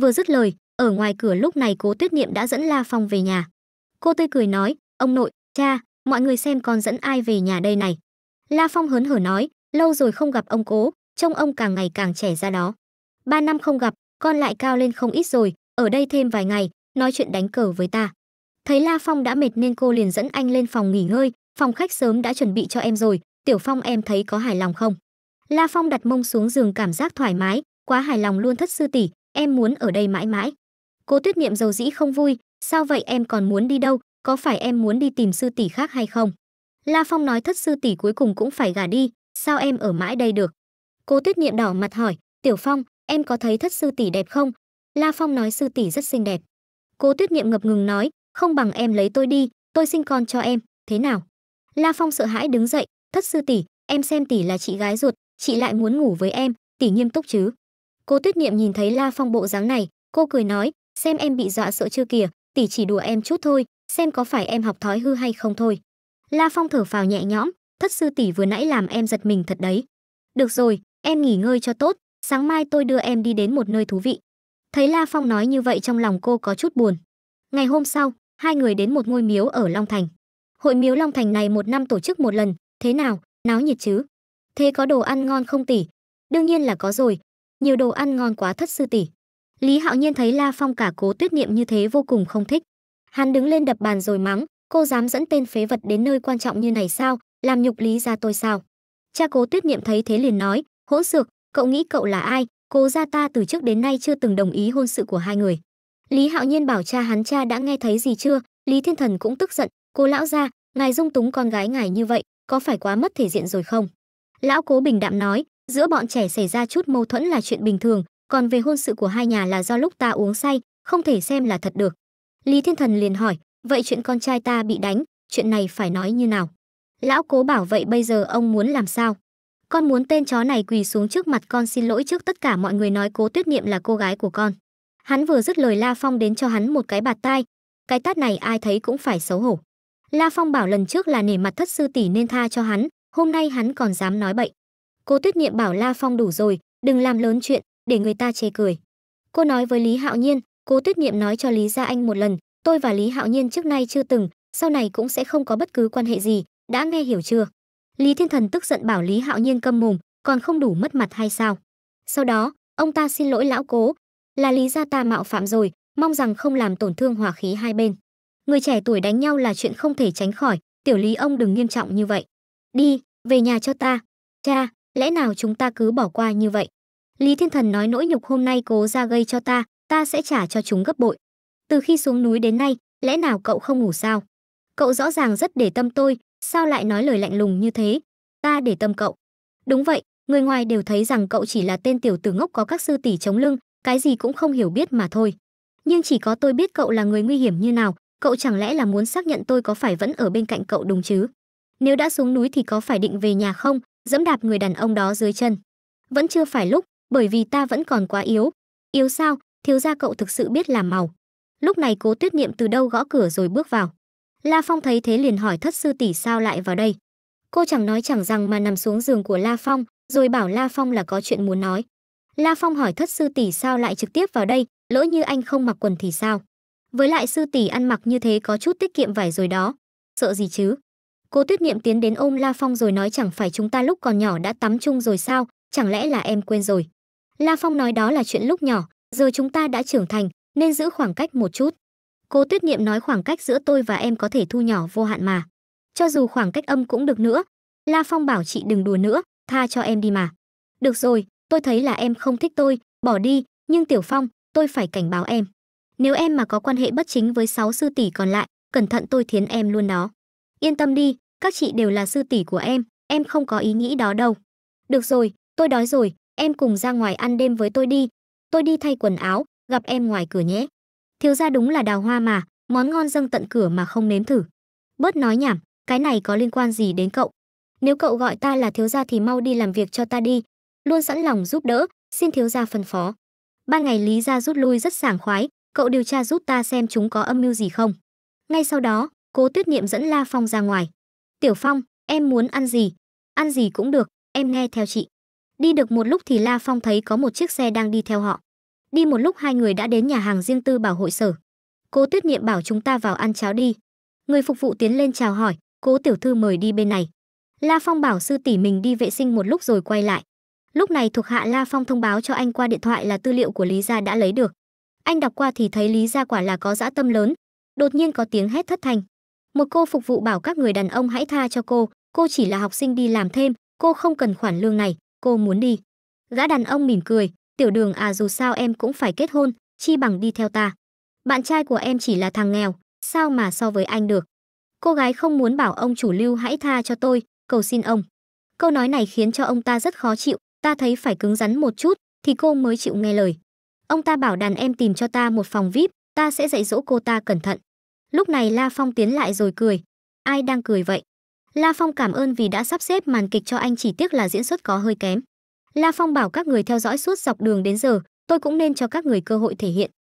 Vừa dứt lời, ở ngoài cửa lúc này Cố Tuyết Niệm đã dẫn La Phong về nhà. Cô tươi cười nói, "Ông nội, cha, mọi người xem con dẫn ai về nhà đây này?" La Phong hớn hở nói, "Lâu rồi không gặp ông Cố, trông ông càng ngày càng trẻ ra đó. Ba năm không gặp, con lại cao lên không ít rồi, ở đây thêm vài ngày, nói chuyện đánh cờ với ta." Thấy La Phong đã mệt nên cô liền dẫn anh lên phòng nghỉ ngơi, phòng khách sớm đã chuẩn bị cho em rồi, "Tiểu Phong em thấy có hài lòng không?" La Phong đặt mông xuống giường cảm giác thoải mái, quá hài lòng luôn thất sư tỷ, em muốn ở đây mãi mãi. cô tuyết niệm dầu dĩ không vui, sao vậy em còn muốn đi đâu, có phải em muốn đi tìm sư tỷ khác hay không? La Phong nói thất sư tỷ cuối cùng cũng phải gả đi, sao em ở mãi đây được? cô tuyết niệm đỏ mặt hỏi, Tiểu Phong, em có thấy thất sư tỷ đẹp không? La Phong nói sư tỷ rất xinh đẹp. cô tuyết niệm ngập ngừng nói, không bằng em lấy tôi đi, tôi sinh con cho em, thế nào? La Phong sợ hãi đứng dậy, thất sư tỷ, em xem tỷ là chị gái ruột, chị lại muốn ngủ với em, tỷ nghiêm túc chứ? Cô Tuyết Niệm nhìn thấy La Phong bộ dáng này, cô cười nói, xem em bị dọa sợ chưa kìa, tỷ chỉ đùa em chút thôi, xem có phải em học thói hư hay không thôi. La Phong thở phào nhẹ nhõm, thất sư tỷ vừa nãy làm em giật mình thật đấy. Được rồi, em nghỉ ngơi cho tốt, sáng mai tôi đưa em đi đến một nơi thú vị. Thấy La Phong nói như vậy trong lòng cô có chút buồn. Ngày hôm sau, hai người đến một ngôi miếu ở Long Thành. Hội miếu Long Thành này một năm tổ chức một lần, thế nào, náo nhiệt chứ? Thế có đồ ăn ngon không tỷ? Đương nhiên là có rồi, nhiều đồ ăn ngon quá thất sư tỷ lý hạo nhiên thấy la phong cả cố tuyết niệm như thế vô cùng không thích hắn đứng lên đập bàn rồi mắng cô dám dẫn tên phế vật đến nơi quan trọng như này sao làm nhục lý ra tôi sao cha cố tuyết niệm thấy thế liền nói hỗn xược cậu nghĩ cậu là ai cố gia ta từ trước đến nay chưa từng đồng ý hôn sự của hai người lý hạo nhiên bảo cha hắn cha đã nghe thấy gì chưa lý thiên thần cũng tức giận cô lão gia ngài dung túng con gái ngài như vậy có phải quá mất thể diện rồi không lão cố bình đạm nói giữa bọn trẻ xảy ra chút mâu thuẫn là chuyện bình thường còn về hôn sự của hai nhà là do lúc ta uống say không thể xem là thật được lý thiên thần liền hỏi vậy chuyện con trai ta bị đánh chuyện này phải nói như nào lão cố bảo vậy bây giờ ông muốn làm sao con muốn tên chó này quỳ xuống trước mặt con xin lỗi trước tất cả mọi người nói cố tuyết niệm là cô gái của con hắn vừa dứt lời la phong đến cho hắn một cái bạt tai cái tát này ai thấy cũng phải xấu hổ la phong bảo lần trước là nể mặt thất sư tỷ nên tha cho hắn hôm nay hắn còn dám nói bậy Cô Tuyết Niệm bảo La Phong đủ rồi, đừng làm lớn chuyện, để người ta chê cười. Cô nói với Lý Hạo Nhiên, cô Tuyết Niệm nói cho Lý Gia Anh một lần, tôi và Lý Hạo Nhiên trước nay chưa từng, sau này cũng sẽ không có bất cứ quan hệ gì, đã nghe hiểu chưa? Lý Thiên Thần tức giận bảo Lý Hạo Nhiên câm mồm, còn không đủ mất mặt hay sao? Sau đó, ông ta xin lỗi lão cố, là Lý gia ta mạo phạm rồi, mong rằng không làm tổn thương hòa khí hai bên. Người trẻ tuổi đánh nhau là chuyện không thể tránh khỏi, tiểu Lý ông đừng nghiêm trọng như vậy. Đi, về nhà cho ta. Cha, lẽ nào chúng ta cứ bỏ qua như vậy? Lý Thiên Thần nói nỗi nhục hôm nay cố ra gây cho ta, ta sẽ trả cho chúng gấp bội. Từ khi xuống núi đến nay, lẽ nào cậu không ngủ sao? Cậu rõ ràng rất để tâm tôi, sao lại nói lời lạnh lùng như thế? Ta để tâm cậu. Đúng vậy, người ngoài đều thấy rằng cậu chỉ là tên tiểu tử ngốc có các sư tỷ chống lưng, cái gì cũng không hiểu biết mà thôi. Nhưng chỉ có tôi biết cậu là người nguy hiểm như nào, cậu chẳng lẽ là muốn xác nhận tôi có phải vẫn ở bên cạnh cậu đúng chứ? Nếu đã xuống núi thì có phải định về nhà không, dẫm đạp người đàn ông đó dưới chân vẫn chưa phải lúc bởi vì ta vẫn còn quá yếu yếu sao thiếu gia cậu thực sự biết làm màu lúc này cố tuyết niệm từ đâu gõ cửa rồi bước vào la phong thấy thế liền hỏi thất sư tỷ sao lại vào đây cô chẳng nói chẳng rằng mà nằm xuống giường của la phong rồi bảo la phong là có chuyện muốn nói la phong hỏi thất sư tỷ sao lại trực tiếp vào đây lỡ như anh không mặc quần thì sao với lại sư tỷ ăn mặc như thế có chút tiết kiệm vải rồi đó sợ gì chứ Cô Tuyết Niệm tiến đến ôm La Phong rồi nói chẳng phải chúng ta lúc còn nhỏ đã tắm chung rồi sao, chẳng lẽ là em quên rồi. La Phong nói đó là chuyện lúc nhỏ, giờ chúng ta đã trưởng thành, nên giữ khoảng cách một chút. Cô Tuyết Niệm nói khoảng cách giữa tôi và em có thể thu nhỏ vô hạn mà. Cho dù khoảng cách âm cũng được nữa. La Phong bảo chị đừng đùa nữa, tha cho em đi mà. Được rồi, tôi thấy là em không thích tôi, bỏ đi, nhưng Tiểu Phong, tôi phải cảnh báo em. Nếu em mà có quan hệ bất chính với sáu sư tỷ còn lại, cẩn thận tôi thiến em luôn đó. Yên tâm đi, các chị đều là sư tỷ của em, em không có ý nghĩ đó đâu. Được rồi, tôi đói rồi, em cùng ra ngoài ăn đêm với tôi đi. Tôi đi thay quần áo, gặp em ngoài cửa nhé. Thiếu gia đúng là đào hoa mà, món ngon dâng tận cửa mà không nếm thử. Bớt nói nhảm, cái này có liên quan gì đến cậu? Nếu cậu gọi ta là thiếu gia thì mau đi làm việc cho ta đi. Luôn sẵn lòng giúp đỡ, xin thiếu gia phân phó. ba ngày Lý gia rút lui rất sảng khoái, cậu điều tra giúp ta xem chúng có âm mưu gì không. Ngay sau đó, Cố Tuyết Niệm dẫn La Phong ra ngoài. Tiểu Phong, em muốn ăn gì? Ăn gì cũng được, em nghe theo chị. Đi được một lúc thì La Phong thấy có một chiếc xe đang đi theo họ. Đi một lúc hai người đã đến nhà hàng riêng tư bảo hội sở. Cố Tuyết Niệm bảo chúng ta vào ăn cháo đi. Người phục vụ tiến lên chào hỏi, cố tiểu thư mời đi bên này. La Phong bảo sư tỷ mình đi vệ sinh một lúc rồi quay lại. Lúc này thuộc hạ La Phong thông báo cho anh qua điện thoại là tư liệu của Lý Gia đã lấy được. Anh đọc qua thì thấy Lý Gia quả là có dã tâm lớn. Đột nhiên có tiếng hét thất thanh một cô phục vụ bảo các người đàn ông hãy tha cho cô cô chỉ là học sinh đi làm thêm cô không cần khoản lương này cô muốn đi gã đàn ông mỉm cười tiểu đường à dù sao em cũng phải kết hôn chi bằng đi theo ta bạn trai của em chỉ là thằng nghèo sao mà so với anh được cô gái không muốn bảo ông chủ lưu hãy tha cho tôi cầu xin ông câu nói này khiến cho ông ta rất khó chịu ta thấy phải cứng rắn một chút thì cô mới chịu nghe lời ông ta bảo đàn em tìm cho ta một phòng vip ta sẽ dạy dỗ cô ta cẩn thận Lúc này La Phong tiến lại rồi cười. Ai đang cười vậy? La Phong cảm ơn vì đã sắp xếp màn kịch cho anh chỉ tiếc là diễn xuất có hơi kém. La Phong bảo các người theo dõi suốt dọc đường đến giờ, tôi cũng nên cho các người cơ hội thể hiện.